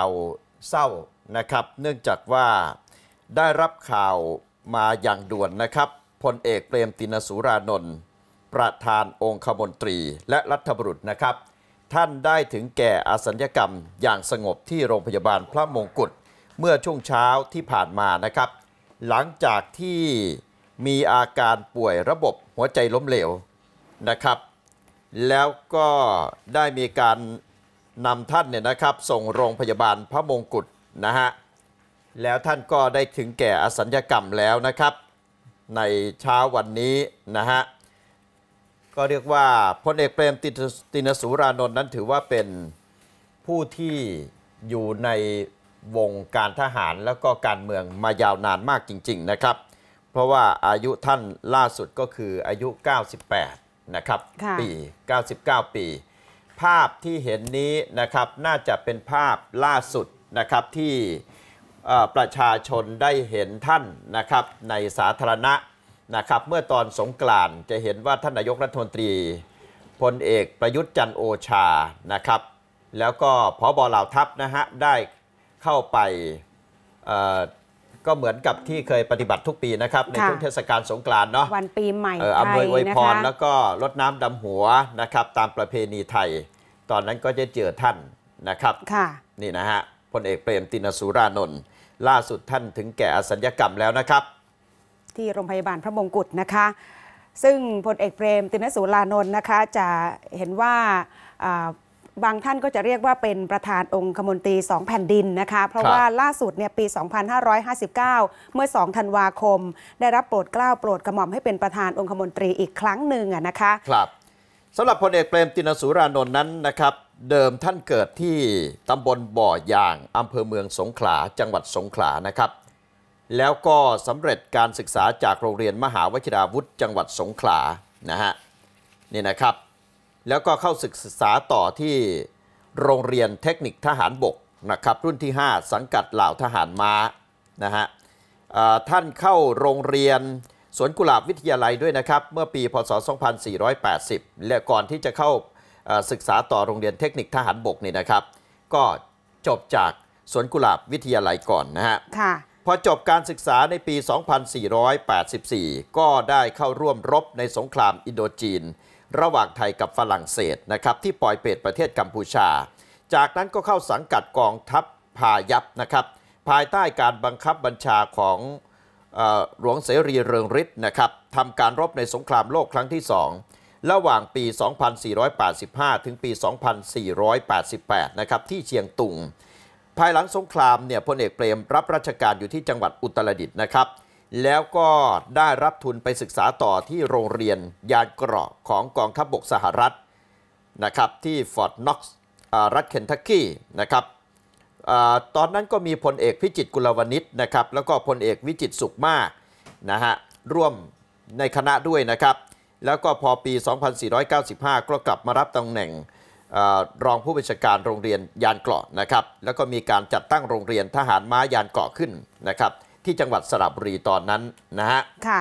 ข่าวเศร้านะครับ เนื่องจากว่าได้รับข่าวมาอย่างด่วนนะครับพลเอกเปรมตินสุรานนท์ประธานองคมนตรี และรัฐบุรุษนะครับ ท่านได้ถึงแก่อสัญญกรรมอย่างสงบที่โรงพยาบาลพระมงกุฎเมื่อช่วงเช้าที่ผ่านมานะครับ หลังจากที่มีอาการป่วยระบบหัวใจล้มเหลวนะครับ แล้วก็ได้มีการนำท่านเนี่ยนะครับส่งโรงพยาบาลพระมงกุฎนะฮะแล้วท่านก็ได้ถึงแก่อสัญญกรรมแล้วนะครับในเช้าวันนี้นะฮะก็เรียกว่าพลเอกเปรมตินสุรานนท์นั้นถือว่าเป็นผู้ที่อยู่ในวงการทหารแล้วก็การเมืองมายาวนานมากจริงๆนะครับเพราะว่าอายุท่านล่าสุดก็คืออายุ 98 นะครับปี 99 ปีภาพที่เห็นนี้นะครับน่าจะเป็นภาพล่าสุดนะครับที่ประชาชนได้เห็นท่านนะครับในสาธารณะนะครับ เมื่อตอนสงกรานจะเห็นว่าท่านนายกรัฐมนตรีพลเอกประยุทธ์จันโอชานะครับ แล้วก็พอบอเหล่าทัพนะฮะได้เข้าไปก็เหมือนกับที่เคยปฏิบัติทุกปีนะครับ ในช่วงเทศกาลสงกรานต์เนาะวันปีใหม่อำนวยอวยพรแล้วก็ลดน้ำดำหัวนะครับตามประเพณีไทยตอนนั้นก็จะเจอท่านนะครับนี่นะฮะพลเอกเปรม ตินสุรานนท์ล่าสุดท่านถึงแก่อสัญญกรรมแล้วนะครับ ที่โรงพยาบาลพระมงกุฎนะคะ ซึ่งพลเอกเปรม ตินสุรานนท์นะคะจะเห็นว่าบางท่านก็จะเรียกว่าเป็นประธานองค์คมนตรี2แผ่นดินนะคะเพราะว่าล่าสุดเนี่ยปี 2559 เมื่อ 2 ธันวาคม ได้รับโปรดเกล้าโปรดกระหม่อมให้เป็นประธานองค์คมนตรีอีกครั้งหนึ่งนะคะสำหรับพลเอกเปรมตินสุรานนท์นั้นนะครับเดิมท่านเกิดที่ ตำบลบ่อยางอำเภอเมืองสงขลาจังหวัดสงขลานะครับแล้วก็สำเร็จการศึกษาจากโรงเรียนมหาวชิราวุธจังหวัดสงขลานะฮะนี่นะครับแล้วก็เข้าศึกษาต่อที่โรงเรียนเทคนิคทหารบกนะครับรุ่นที่ 5 สังกัดเหล่าทหารม้านะฮะท่านเข้าโรงเรียนสวนกุหลาบวิทยาลัยด้วยนะครับ เมื่อปีพศ 2480 และก่อนที่จะเข้าศึกษาต่อโรงเรียนเทคนิคทหารบกนี่นะครับ ก็จบจากสวนกุหลาบวิทยาลัยก่อนนะฮะพอจบการศึกษาในปี 2484 ก็ได้เข้าร่วมรบในสงครามอินโดจีน ระหว่างไทยกับฝรั่งเศสนะครับที่ปลอยเปรตประเทศกัมพูชา จากนั้นก็เข้าสังกัดกองทัพพายับนะครับ ภายใต้การบังคับบัญชาของหลวงเสรีเริงฤทธิ์นะครับทำการรบในสงครามโลกครั้งที่ 2 ระหว่างปี 2485 ถึงปี 2488 นะครับที่เชียงตุง ภายหลังสงครามเนี่ยพลเอกเปรมรับราชการอยู่ที่จังหวัดอุตรดิตถ์นะครับ แล้วก็ได้รับทุนไปศึกษาต่อที่โรงเรียนยานเกราะของกองทัพบบกสหรัฐนะครับ ที่ฟอร์ตน็อกซ์รัฐเคนทักกี้นะครับตอนนั้นก็มีพลเอกพิจิตกุลวณิชนะครับ แล้วก็พลเอกวิจิตสุขมากนะฮะร่วมในคณะด้วยนะครับ แล้วก็พอปี 2495 ก็กลับมารับตำแหน่ง รองผู้บัญชาการโรงเรียนยานเกราะนะครับ แล้วก็มีการจัดตั้งโรงเรียนทหารม้ายานเกราะขึ้นนะครับ ที่จังหวัดสระบุรีตอนนั้นนะฮะค่ะ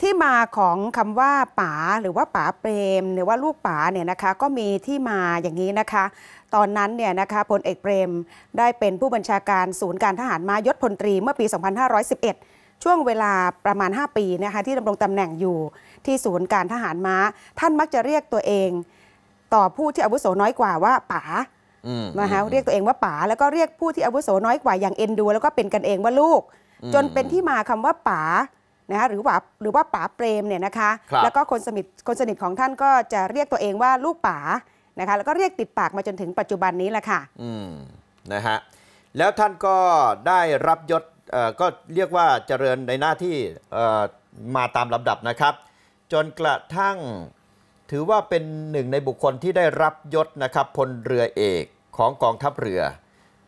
ที่มาของคำว่าป๋าหรือว่าป๋าเปรมหรือว่าลูกป๋าเนี่ยนะคะ ก็มีที่มาอย่างนี้นะคะ ตอนนั้นเนี่ยนะคะพลเอกเปรมได้เป็นผู้บัญชาการศูนย์การทหารมายศพลตรีเมื่อปี 2511 ช่วงเวลาประมาณ 5 ปีนะคะที่ดำรงตำแหน่งอยู่ที่ศูนย์การทหารม้า ท่านมักจะเรียกตัวเอง ต่อผู้ที่อาวุโสน้อยกว่าว่าป๋านะคะเรียกตัวเองว่าป๋าแล้วก็เรียกผู้ที่อาวุโสน้อยกว่าอย่างเอ็นดูแล้วก็เป็นกันเองว่าลูก จนเป็นที่มาคำว่าป๋านะคะหรือว่าหรือว่าป๋าเปรมเนี่ยนะคะแล้วก็คนสนิทคนสนิทของท่านก็จะเรียกตัวเองว่าลูกป๋านะคะแล้วก็เรียกติดปากมาจนถึงปัจจุบันนี้แหละค่ะอืมนะฮะ แล้วท่านก็ได้รับยศก็เรียกว่าเจริญในหน้าที่มาตามลำดับนะครับ จนกระทั่งถือว่าเป็นหนึ่งในบุคคลที่ได้รับยศนะครับพลเรือเอกของกองทัพเรือ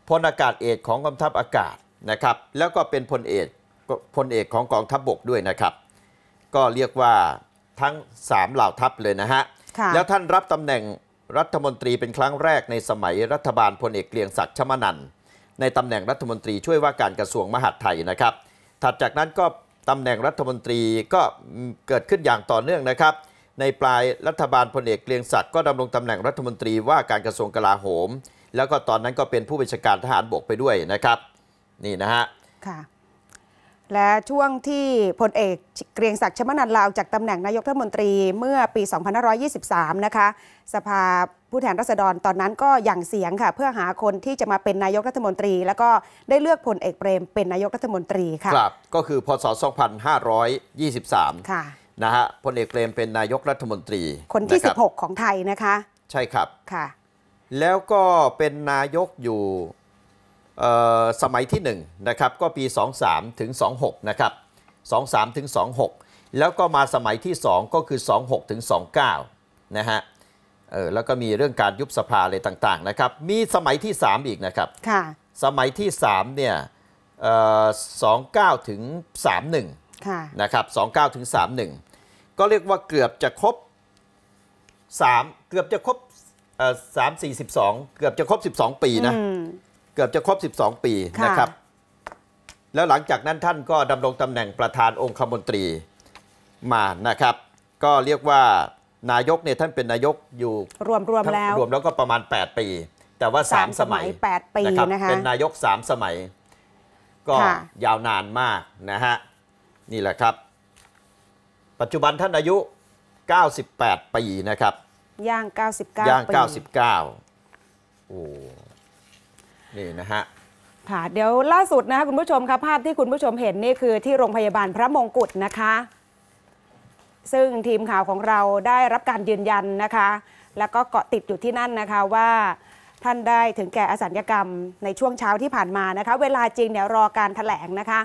พลอากาศเอกของ กองทัพอากาศนะครับแล้วก็เป็นพลเอกพลเอกของกองทัพบบกด้วยนะครับ ก็เรียกว่าทั้ง3เหล่าทัพเลยนะฮะแล้วท่านรับตำแหน่งรัฐมนตรีเป็นครั้งแรกในสมัยรัฐบาลพลเอกเกรียงศักดิ์ชมนัน ในตำแหน่งรัฐมนตรีช่วยว่าการกระทรวงมหาดไทยนะครับ ถัดจากนั้นก็ตำแหน่งรัฐมนตรีก็เกิดขึ้นอย่างต่อเนื่องนะครับ ในปลายรัฐบาลพลเอกเกรียงศักดิ์ก็ดำรงตำแหน่งรัฐมนตรี ว่าการกระทรวงกลาโหม แล้วก็ตอนนั้นก็เป็นผู้บัญชาการทหารบกไปด้วยนะครับ นี่นะฮะและช่วงที่พลเอก เกรียงศักดิ์ชมนันลาออกจากตำแหน่งนายกรัฐมนตรีเมื่อปี 2523 นะคะ สภาผู้แทนราษฎรตอนนั้นก็ย่างเสียงค่ะ เพื่อหาคนที่จะมาเป็นนายกรัฐมนตรี แล้วก็ได้เลือกพลเอกเปรมเป็นนายกรัฐมนตรีค่ะครับก็คือ พศ 2523 ค่ะนะฮะพลเอกเปรมเป็นนายกรัฐมนตรี คนที่ 16 ของไทยนะคะ ใช่ครับค่ะ แล้วก็เป็นนายกอยู่สมัยที่1นะครับก็ปี 23ถึง26นะครับ23ถึง26 แล้วก็มาสมัยที่ 2 ก็คือ 26ถึง29นะฮะเออแล้วก็มีเรื่องการยุบสภาอะไรต่างๆนะครับ มีสมัยที่ 3 อีกนะครับค่ะสมัยที่ 3 เนี่ยสองเก้าถึง 31ค่ะนะครับสองเก้าถึง31 ก็เรียกว่าเกือบจะครบ3 เกือบจะครบสามสี่สิบสองเกือบจะครบ 12 ปีนะกือบจะครบ 12 ปีนะครับ แล้วหลังจากนั้นท่านก็ดำรงตำแหน่งประธานองคมนตรีมา นะครับ ก็เรียกว่านายกเนี่ย ท่านเป็นนายกอยู่รวมรวมแล้ว รวมแล้วก็ประมาณ 8 ปี แต่ว่า 3 สมัย8ปีนะคะเป็นนายก 3 สมัย ก็ยาวนานมากนะฮะ นี่แหละครับ ปัจจุบันท่านอายุ 98 ปีนะครับ ย่าง 99ย่าง 99โอ้นี่นะฮะค่ะเดี๋ยวล่าสุดนะคะคุณผู้ชมคะภาพที่คุณผู้ชมเห็น นี่คือที่โรงพยาบาลพระมงกุฎนะคะ ซึ่งทีมข่าวของเราได้รับการยืนยันนะคะแล้วก็เกาะติดอยู่ที่นั่นนะคะว่าท่านได้ถึงแก่อสัญญกรรมในช่วงเช้าที่ผ่านมานะคะเวลาจริงเนี่ยรอการถแถลงนะคะ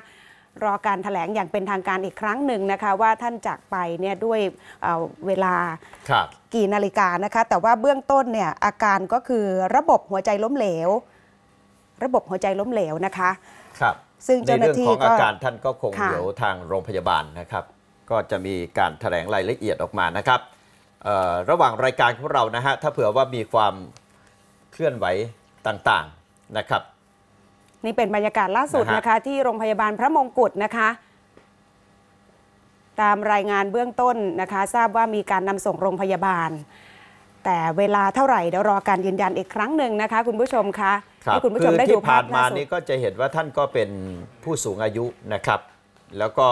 รอการถแถลงอย่างเป็นทางการอีกครั้งหนึ่งนะคะว่าท่านจากไปเนี่ยด้วยเเวลากี่นาฬิกานะคะแต่ว่าเบื้องต้นเนี่ยอาการก็คือระบบหัวใจล้มเหลวระบบหัวใจล้มเหลวนะคะ ครับซึ่งในเจ้าหรื่น้าองที่ของอาการท่านก็คงเดี๋ยวทางโรงพยาบาลนะครับ ก็จะมีการแถลงรายละเอียดออกมานะครับ ระหว่างรายการของเรานะฮะถ้าเผื่อว่ามีความเคลื่อนไหวต่างๆนะครับ นี่เป็นบรรยากาศล่าสุดนะะนะคะที่โรงพยาบาลพระมงกุฎนะคะ ตามรายงานเบื้องต้นนะคะทราบว่ามีการนำส่งโรงพยาบาล แต่เวลาเท่าไหร่เดี๋ยวรอการยืนยันอีกครั้งหนึ่งนะคะ คุณผู้ชมคะคุณผู้ชมได้ดูภาพที่ผ่านมานี้ก็จะเห็นว่าท่านก็เป็นผู้สูงอายุนะครับแล้วก็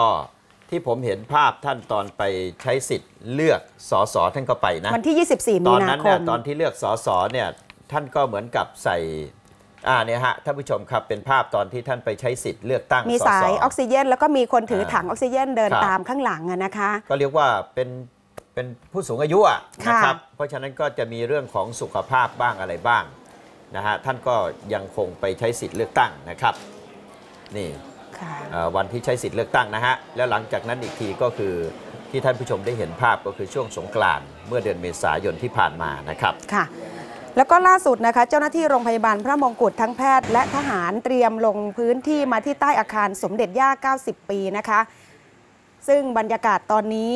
ที่ผมเห็นภาพท่านตอนไปใช้สิทธิ์เลือกสสท่านก็ไปนะวันที่ 24 มีนาคมตอนนั้นเนี่ยตอนที่เลือกสสเนี่ยท่านก็เหมือนกับใส่อ่าเนี่ยฮะท่านผู้ชมครับเป็นภาพตอนที่ท่านไปใช้สิทธิ์เลือกตั้งมีสายออกซิเจนแล้วก็มีคนถือถังออกซิเจนเดินตามข้างหลังนะคะ ก็เรียกว่าเป็นเป็นผู้สูงอายุะนะครับเพราะฉะนั้นก็จะมีเรื่องของสุขภาพบ้างอะไรบ้างนะฮะท่านก็ยังคงไปใช้สิทธิ์เลือกตั้งนะครับนี่วันที่ใช้สิทธิ์เลือกตั้งนะฮะแล้วหลังจากนั้นอีกทีก็คือที่ท่านผู้ชมได้เห็นภาพก็คือช่วงสงกรานต์เมื่อเดือนเมษายนที่ผ่านมานะครับ ค่ะ แล้วก็ล่าสุดนะคะเจ้าหน้าที่โรงพยาบาลพระมงกุฎทั้งแพทย์ และทหารเตรียมลงพื้นที่มาที่ใต้อาคารสมเด็จย่า 90 ปีนะคะซึ่งบรรยากาศตอนนี้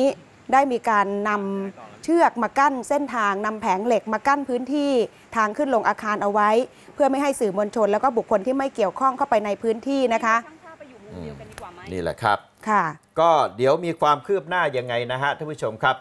ได้มีการนำเชือกมากั้นเส้นทางนำแผงเหล็ก มากั้นพื้นที่ ทางขึ้นลงอาคารเอาไว้ เพื่อไม่ให้สื่อมวลชน แล้วก็บุคคลที่ไม่เกี่ยวข้องเข้าไปในพื้นที่นะคะ นี่แหละครับค่ะ ก็เดี๋ยวมีความคืบหน้ายังไงนะฮะ ท่านผู้ชมครับ